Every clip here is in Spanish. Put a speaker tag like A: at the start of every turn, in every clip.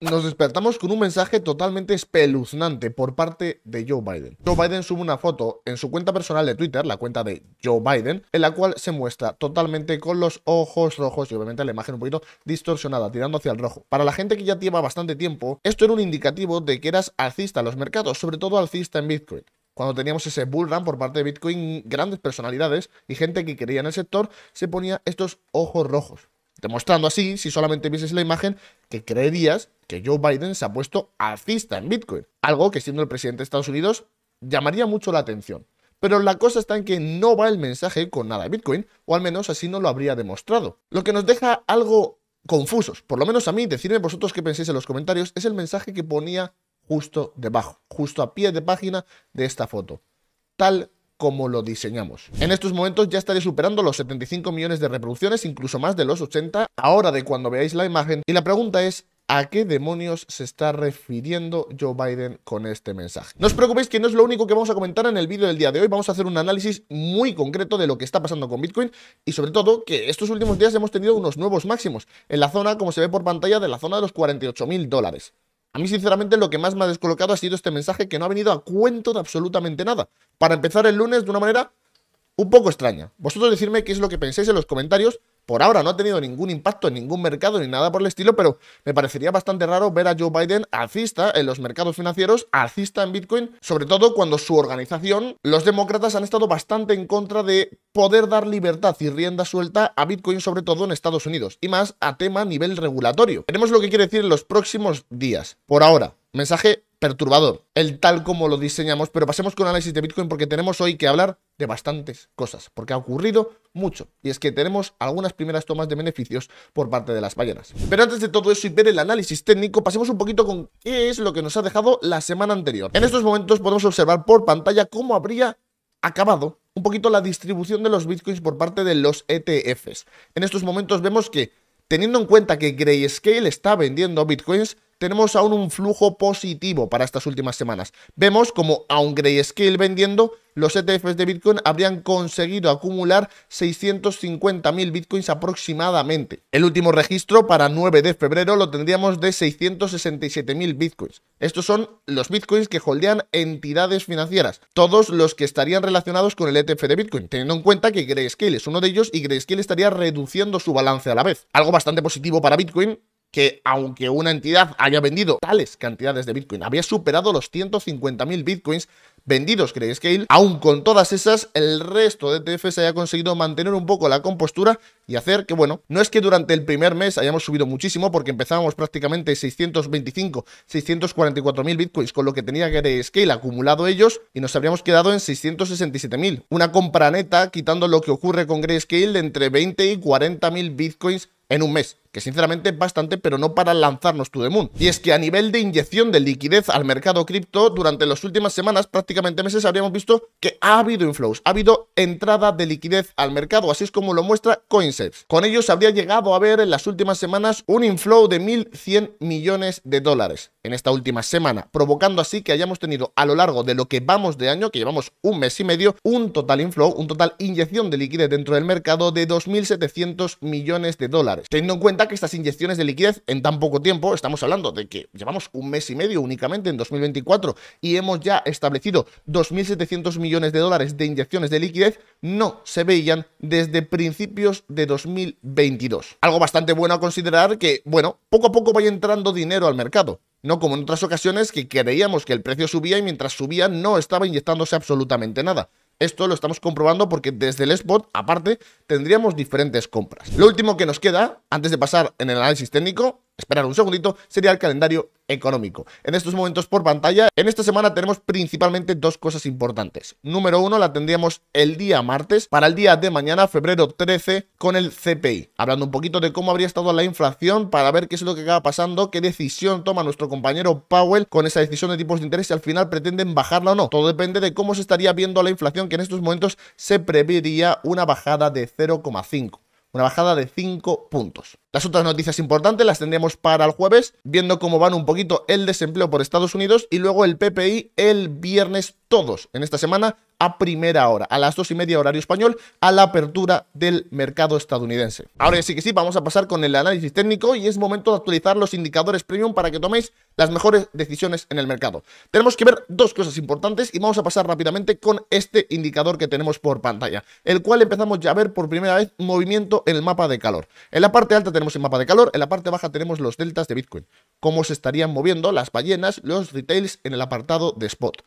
A: nos despertamos con un mensaje totalmente espeluznante por parte de Joe Biden. Joe Biden sube una foto en su cuenta personal de Twitter, la cuenta de Joe Biden, en la cual se muestra totalmente con los ojos rojos y obviamente la imagen un poquito distorsionada, tirando hacia el rojo. Para la gente que ya lleva bastante tiempo, esto era un indicativo de que eras alcista en los mercados, sobre todo alcista en Bitcoin cuando teníamos ese bull run por parte de Bitcoin, grandes personalidades y gente que creía en el sector, se ponía estos ojos rojos. Demostrando así, si solamente vieses la imagen, que creerías que Joe Biden se ha puesto alcista en Bitcoin. Algo que siendo el presidente de Estados Unidos llamaría mucho la atención. Pero la cosa está en que no va el mensaje con nada de Bitcoin, o al menos así no lo habría demostrado. Lo que nos deja algo confusos, por lo menos a mí, decirme vosotros qué pensáis en los comentarios, es el mensaje que ponía justo debajo, justo a pie de página de esta foto. Tal como lo diseñamos. En estos momentos ya estaré superando los 75 millones de reproducciones, incluso más de los 80, ahora de cuando veáis la imagen. Y la pregunta es, ¿A qué demonios se está refiriendo Joe Biden con este mensaje? No os preocupéis que no es lo único que vamos a comentar en el vídeo del día de hoy. Vamos a hacer un análisis muy concreto de lo que está pasando con Bitcoin y sobre todo que estos últimos días hemos tenido unos nuevos máximos en la zona, como se ve por pantalla, de la zona de los 48 mil dólares. A mí, sinceramente, lo que más me ha descolocado ha sido este mensaje que no ha venido a cuento de absolutamente nada. Para empezar el lunes de una manera un poco extraña. Vosotros decirme qué es lo que pensáis en los comentarios por ahora no ha tenido ningún impacto en ningún mercado ni nada por el estilo, pero me parecería bastante raro ver a Joe Biden alcista en los mercados financieros, alcista en Bitcoin, sobre todo cuando su organización, los demócratas, han estado bastante en contra de poder dar libertad y rienda suelta a Bitcoin, sobre todo en Estados Unidos, y más a tema nivel regulatorio. Veremos lo que quiere decir en los próximos días. Por ahora, Mensaje perturbador, el tal como lo diseñamos, pero pasemos con análisis de Bitcoin porque tenemos hoy que hablar de bastantes cosas, porque ha ocurrido mucho, y es que tenemos algunas primeras tomas de beneficios por parte de las ballenas. Pero antes de todo eso y ver el análisis técnico, pasemos un poquito con qué es lo que nos ha dejado la semana anterior. En estos momentos podemos observar por pantalla cómo habría acabado un poquito la distribución de los Bitcoins por parte de los ETFs. En estos momentos vemos que, teniendo en cuenta que Grayscale está vendiendo Bitcoins, tenemos aún un flujo positivo para estas últimas semanas. Vemos como un Grayscale vendiendo, los ETFs de Bitcoin habrían conseguido acumular 650.000 Bitcoins aproximadamente. El último registro para 9 de febrero lo tendríamos de 667.000 Bitcoins. Estos son los Bitcoins que holdean entidades financieras, todos los que estarían relacionados con el ETF de Bitcoin, teniendo en cuenta que Grayscale es uno de ellos y Grayscale estaría reduciendo su balance a la vez. Algo bastante positivo para Bitcoin, que aunque una entidad haya vendido tales cantidades de Bitcoin, había superado los 150.000 Bitcoins vendidos Grayscale, aún con todas esas, el resto de ETFs haya conseguido mantener un poco la compostura y hacer que, bueno, no es que durante el primer mes hayamos subido muchísimo porque empezábamos prácticamente 625, 644.000 mil bitcoins con lo que tenía Grayscale acumulado ellos y nos habríamos quedado en 667.000. Una compra neta quitando lo que ocurre con Grayscale de entre 20 y 40.000 bitcoins en un mes sinceramente bastante, pero no para lanzarnos to the moon. Y es que a nivel de inyección de liquidez al mercado cripto, durante las últimas semanas, prácticamente meses, habríamos visto que ha habido inflows, ha habido entrada de liquidez al mercado, así es como lo muestra CoinSeps. Con ellos habría llegado a ver en las últimas semanas un inflow de 1.100 millones de dólares en esta última semana, provocando así que hayamos tenido a lo largo de lo que vamos de año, que llevamos un mes y medio, un total inflow, un total inyección de liquidez dentro del mercado de 2.700 millones de dólares. Teniendo en cuenta que que estas inyecciones de liquidez en tan poco tiempo, estamos hablando de que llevamos un mes y medio únicamente en 2024 y hemos ya establecido 2.700 millones de dólares de inyecciones de liquidez, no se veían desde principios de 2022. Algo bastante bueno a considerar que, bueno, poco a poco vaya entrando dinero al mercado. No como en otras ocasiones que creíamos que el precio subía y mientras subía no estaba inyectándose absolutamente nada. Esto lo estamos comprobando porque desde el spot, aparte, tendríamos diferentes compras. Lo último que nos queda, antes de pasar en el análisis técnico, esperar un segundito, sería el calendario económico. En estos momentos por pantalla, en esta semana tenemos principalmente dos cosas importantes. Número uno, la tendríamos el día martes para el día de mañana, febrero 13, con el CPI. Hablando un poquito de cómo habría estado la inflación para ver qué es lo que acaba pasando, qué decisión toma nuestro compañero Powell con esa decisión de tipos de interés, y al final pretenden bajarla o no. Todo depende de cómo se estaría viendo la inflación, que en estos momentos se prevería una bajada de 0,5 una bajada de 5 puntos. Las otras noticias importantes las tendremos para el jueves, viendo cómo van un poquito el desempleo por Estados Unidos y luego el PPI el viernes todos en esta semana a primera hora, a las dos y media horario español, a la apertura del mercado estadounidense. Ahora sí que sí, vamos a pasar con el análisis técnico y es momento de actualizar los indicadores premium para que toméis las mejores decisiones en el mercado. Tenemos que ver dos cosas importantes y vamos a pasar rápidamente con este indicador que tenemos por pantalla, el cual empezamos ya a ver por primera vez movimiento en el mapa de calor. En la parte alta tenemos el mapa de calor, en la parte baja tenemos los deltas de Bitcoin, cómo se estarían moviendo las ballenas, los retails en el apartado de spot.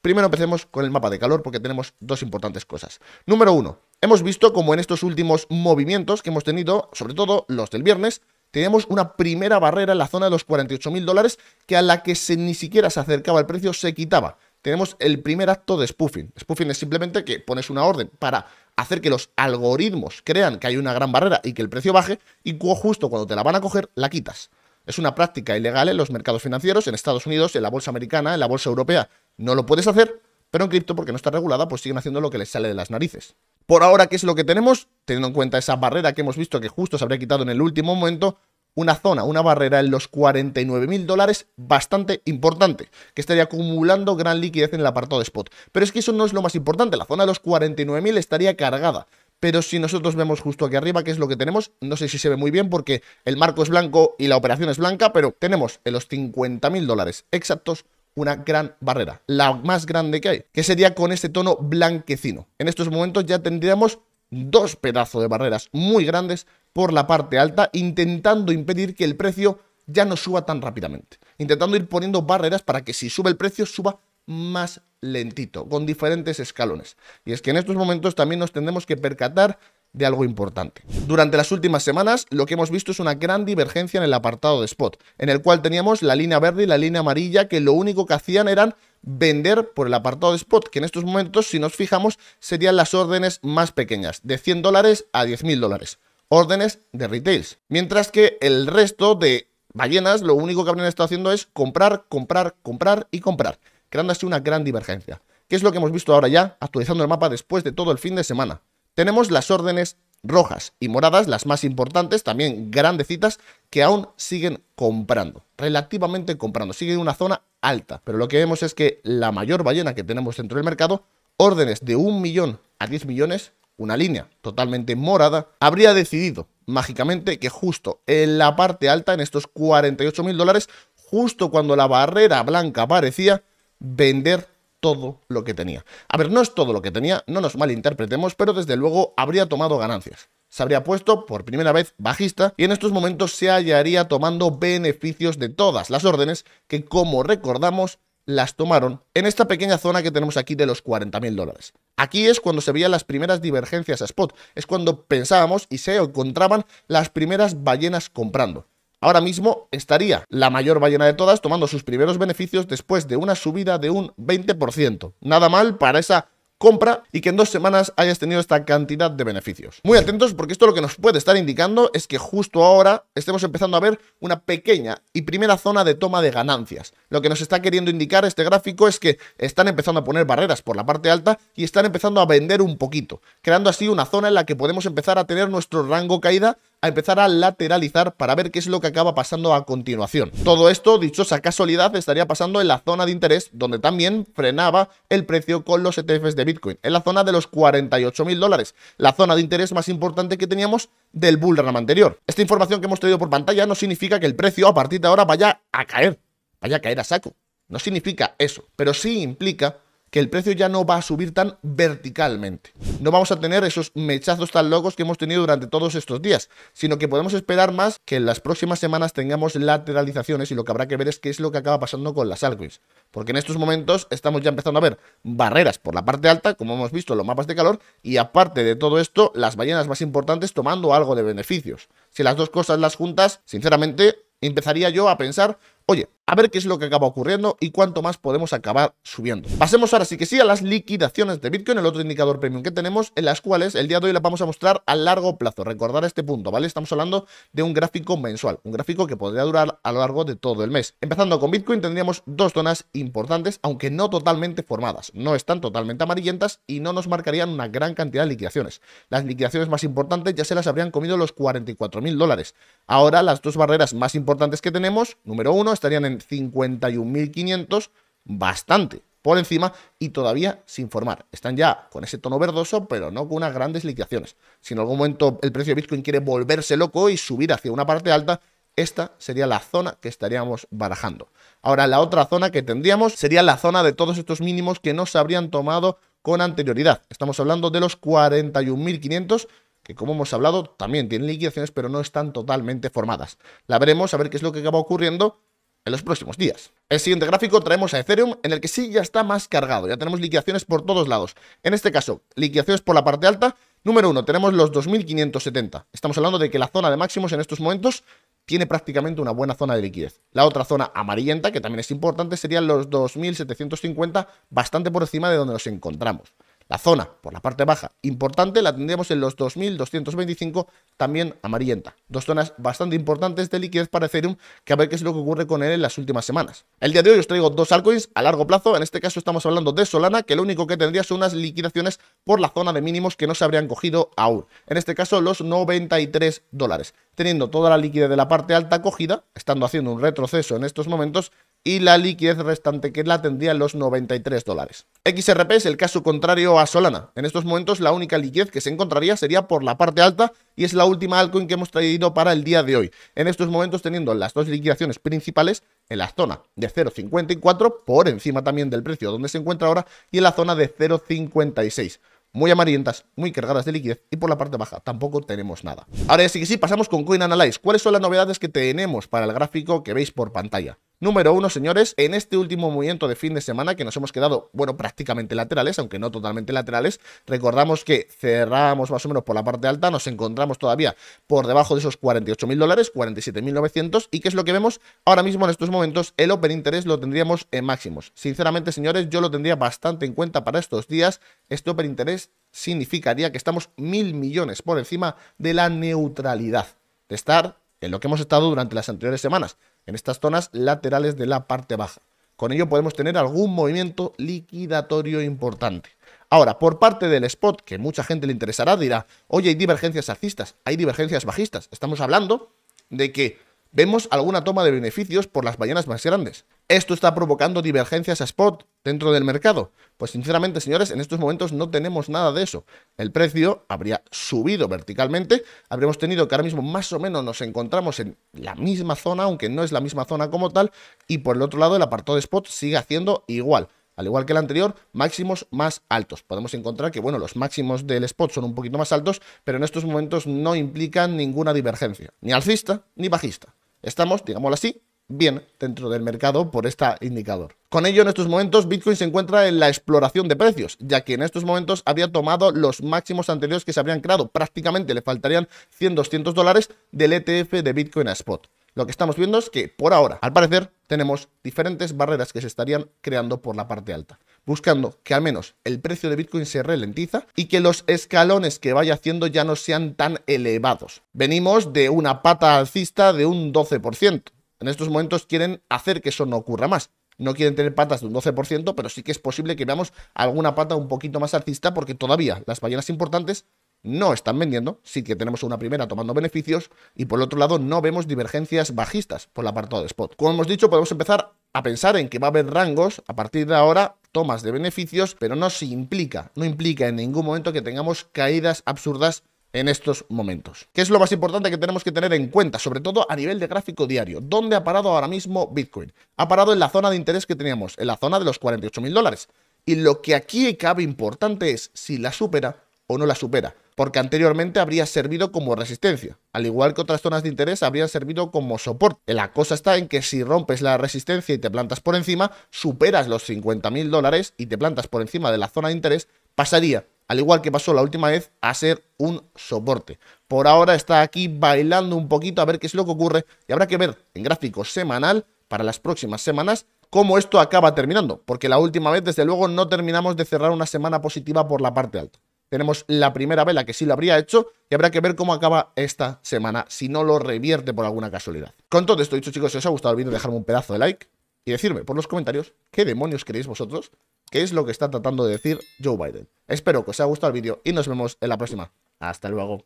A: Primero empecemos con el mapa de calor porque tenemos dos importantes cosas. Número uno, hemos visto como en estos últimos movimientos que hemos tenido, sobre todo los del viernes, tenemos una primera barrera en la zona de los 48.000 dólares que a la que ni siquiera se acercaba el precio, se quitaba. Tenemos el primer acto de spoofing. Spoofing es simplemente que pones una orden para hacer que los algoritmos crean que hay una gran barrera y que el precio baje y justo cuando te la van a coger la quitas. Es una práctica ilegal en los mercados financieros, en Estados Unidos, en la bolsa americana, en la bolsa europea. No lo puedes hacer, pero en cripto, porque no está regulada, pues siguen haciendo lo que les sale de las narices. Por ahora, ¿qué es lo que tenemos? Teniendo en cuenta esa barrera que hemos visto que justo se habría quitado en el último momento, una zona, una barrera en los 49 dólares bastante importante, que estaría acumulando gran liquidez en el apartado de spot. Pero es que eso no es lo más importante, la zona de los 49.000 estaría cargada pero si nosotros vemos justo aquí arriba qué es lo que tenemos, no sé si se ve muy bien porque el marco es blanco y la operación es blanca, pero tenemos en los 50.000 dólares exactos una gran barrera, la más grande que hay, que sería con este tono blanquecino. En estos momentos ya tendríamos dos pedazos de barreras muy grandes por la parte alta, intentando impedir que el precio ya no suba tan rápidamente, intentando ir poniendo barreras para que si sube el precio suba más lentito, con diferentes escalones. Y es que en estos momentos también nos tendremos que percatar de algo importante. Durante las últimas semanas lo que hemos visto es una gran divergencia en el apartado de spot, en el cual teníamos la línea verde y la línea amarilla que lo único que hacían eran vender por el apartado de spot, que en estos momentos si nos fijamos serían las órdenes más pequeñas, de 100 dólares a 10.000 dólares, órdenes de retails. Mientras que el resto de ballenas lo único que habrían estado haciendo es comprar, comprar, comprar y comprar creando una gran divergencia. ¿Qué es lo que hemos visto ahora ya, actualizando el mapa después de todo el fin de semana? Tenemos las órdenes rojas y moradas, las más importantes, también grandecitas, que aún siguen comprando, relativamente comprando, siguen en una zona alta. Pero lo que vemos es que la mayor ballena que tenemos dentro del mercado, órdenes de un millón a 10 millones, una línea totalmente morada, habría decidido mágicamente que justo en la parte alta, en estos 48 mil dólares, justo cuando la barrera blanca aparecía, vender todo lo que tenía. A ver, no es todo lo que tenía, no nos malinterpretemos, pero desde luego habría tomado ganancias. Se habría puesto por primera vez bajista y en estos momentos se hallaría tomando beneficios de todas las órdenes que, como recordamos, las tomaron en esta pequeña zona que tenemos aquí de los 40.000 dólares. Aquí es cuando se veían las primeras divergencias a spot, es cuando pensábamos y se encontraban las primeras ballenas comprando. Ahora mismo estaría la mayor ballena de todas tomando sus primeros beneficios después de una subida de un 20%. Nada mal para esa compra y que en dos semanas hayas tenido esta cantidad de beneficios. Muy atentos porque esto lo que nos puede estar indicando es que justo ahora estemos empezando a ver una pequeña y primera zona de toma de ganancias. Lo que nos está queriendo indicar este gráfico es que están empezando a poner barreras por la parte alta y están empezando a vender un poquito, creando así una zona en la que podemos empezar a tener nuestro rango caída a empezar a lateralizar para ver qué es lo que acaba pasando a continuación. Todo esto, dichosa casualidad, estaría pasando en la zona de interés donde también frenaba el precio con los ETFs de Bitcoin, en la zona de los 48 mil dólares, la zona de interés más importante que teníamos del bullrun anterior. Esta información que hemos traído por pantalla no significa que el precio a partir de ahora vaya a caer, vaya a caer a saco. No significa eso, pero sí implica que el precio ya no va a subir tan verticalmente. No vamos a tener esos mechazos tan locos que hemos tenido durante todos estos días, sino que podemos esperar más que en las próximas semanas tengamos lateralizaciones y lo que habrá que ver es qué es lo que acaba pasando con las altcoins. Porque en estos momentos estamos ya empezando a ver barreras por la parte alta, como hemos visto en los mapas de calor, y aparte de todo esto, las ballenas más importantes tomando algo de beneficios. Si las dos cosas las juntas, sinceramente, empezaría yo a pensar Oye, a ver qué es lo que acaba ocurriendo y cuánto más podemos acabar subiendo. Pasemos ahora sí que sí a las liquidaciones de Bitcoin, el otro indicador premium que tenemos, en las cuales el día de hoy las vamos a mostrar a largo plazo. Recordar este punto, ¿vale? Estamos hablando de un gráfico mensual, un gráfico que podría durar a lo largo de todo el mes. Empezando con Bitcoin tendríamos dos zonas importantes, aunque no totalmente formadas. No están totalmente amarillentas y no nos marcarían una gran cantidad de liquidaciones. Las liquidaciones más importantes ya se las habrían comido los 44.000 dólares. Ahora las dos barreras más importantes que tenemos, número uno, estarían en 51.500, bastante por encima y todavía sin formar. Están ya con ese tono verdoso, pero no con unas grandes liquidaciones. Si en algún momento el precio de Bitcoin quiere volverse loco y subir hacia una parte alta, esta sería la zona que estaríamos barajando. Ahora, la otra zona que tendríamos sería la zona de todos estos mínimos que no se habrían tomado con anterioridad. Estamos hablando de los 41.500 que como hemos hablado también tienen liquidaciones pero no están totalmente formadas. La veremos a ver qué es lo que acaba ocurriendo en los próximos días. El siguiente gráfico traemos a Ethereum, en el que sí ya está más cargado, ya tenemos liquidaciones por todos lados. En este caso, liquidaciones por la parte alta, número uno, tenemos los 2.570. Estamos hablando de que la zona de máximos en estos momentos tiene prácticamente una buena zona de liquidez. La otra zona amarillenta, que también es importante, serían los 2.750, bastante por encima de donde nos encontramos. La zona por la parte baja importante la tendríamos en los 2.225, también amarillenta. Dos zonas bastante importantes de liquidez para Ethereum, que a ver qué es lo que ocurre con él en las últimas semanas. El día de hoy os traigo dos altcoins a largo plazo, en este caso estamos hablando de Solana, que lo único que tendría son unas liquidaciones por la zona de mínimos que no se habrían cogido aún. En este caso los 93 dólares. Teniendo toda la liquidez de la parte alta cogida, estando haciendo un retroceso en estos momentos, y la liquidez restante que la tendría en los 93 dólares. XRP es el caso contrario a Solana. En estos momentos la única liquidez que se encontraría sería por la parte alta y es la última altcoin que hemos traído para el día de hoy. En estos momentos teniendo las dos liquidaciones principales en la zona de 0.54 por encima también del precio donde se encuentra ahora y en la zona de 0.56 muy amarillentas, muy cargadas de liquidez y por la parte baja tampoco tenemos nada. Ahora sí que sí, pasamos con Coin Analyze. ¿Cuáles son las novedades que tenemos para el gráfico que veis por pantalla? Número uno, señores, en este último movimiento de fin de semana que nos hemos quedado, bueno, prácticamente laterales, aunque no totalmente laterales, recordamos que cerramos más o menos por la parte alta, nos encontramos todavía por debajo de esos 48.000 dólares, 47.900, y qué es lo que vemos ahora mismo en estos momentos, el Open Interest lo tendríamos en máximos. Sinceramente, señores, yo lo tendría bastante en cuenta para estos días, este Open Interest significaría que estamos mil millones por encima de la neutralidad, de estar en lo que hemos estado durante las anteriores semanas en estas zonas laterales de la parte baja. Con ello podemos tener algún movimiento liquidatorio importante. Ahora, por parte del spot, que mucha gente le interesará, dirá, oye, hay divergencias alcistas, hay divergencias bajistas. Estamos hablando de que vemos alguna toma de beneficios por las ballenas más grandes. ¿Esto está provocando divergencias a spot dentro del mercado? Pues sinceramente, señores, en estos momentos no tenemos nada de eso. El precio habría subido verticalmente, habríamos tenido que ahora mismo más o menos nos encontramos en la misma zona, aunque no es la misma zona como tal, y por el otro lado el apartado de spot sigue haciendo igual. Al igual que el anterior, máximos más altos. Podemos encontrar que, bueno, los máximos del spot son un poquito más altos, pero en estos momentos no implican ninguna divergencia, ni alcista ni bajista. Estamos, digámoslo así, bien dentro del mercado por este indicador. Con ello, en estos momentos, Bitcoin se encuentra en la exploración de precios, ya que en estos momentos había tomado los máximos anteriores que se habrían creado. Prácticamente le faltarían 100-200 dólares del ETF de Bitcoin a Spot. Lo que estamos viendo es que, por ahora, al parecer, tenemos diferentes barreras que se estarían creando por la parte alta, buscando que al menos el precio de Bitcoin se ralentiza y que los escalones que vaya haciendo ya no sean tan elevados. Venimos de una pata alcista de un 12% en estos momentos quieren hacer que eso no ocurra más. No quieren tener patas de un 12%, pero sí que es posible que veamos alguna pata un poquito más alcista porque todavía las ballenas importantes no están vendiendo, sí que tenemos una primera tomando beneficios y por otro lado no vemos divergencias bajistas por la parte de spot. Como hemos dicho, podemos empezar a pensar en que va a haber rangos a partir de ahora tomas de beneficios, pero no se implica, no implica en ningún momento que tengamos caídas absurdas en estos momentos. ¿Qué es lo más importante que tenemos que tener en cuenta, sobre todo a nivel de gráfico diario? ¿Dónde ha parado ahora mismo Bitcoin? Ha parado en la zona de interés que teníamos, en la zona de los 48 mil dólares. Y lo que aquí cabe importante es si la supera o no la supera, porque anteriormente habría servido como resistencia, al igual que otras zonas de interés habrían servido como soporte. La cosa está en que si rompes la resistencia y te plantas por encima, superas los 50 mil dólares y te plantas por encima de la zona de interés, pasaría al igual que pasó la última vez, a ser un soporte. Por ahora está aquí bailando un poquito a ver qué es lo que ocurre y habrá que ver en gráfico semanal para las próximas semanas cómo esto acaba terminando, porque la última vez desde luego no terminamos de cerrar una semana positiva por la parte alta. Tenemos la primera vela que sí la habría hecho y habrá que ver cómo acaba esta semana, si no lo revierte por alguna casualidad. Con todo esto dicho chicos, si os ha gustado el vídeo, dejadme un pedazo de like, y decirme por los comentarios qué demonios creéis vosotros, qué es lo que está tratando de decir Joe Biden. Espero que os haya gustado el vídeo y nos vemos en la próxima. Hasta luego.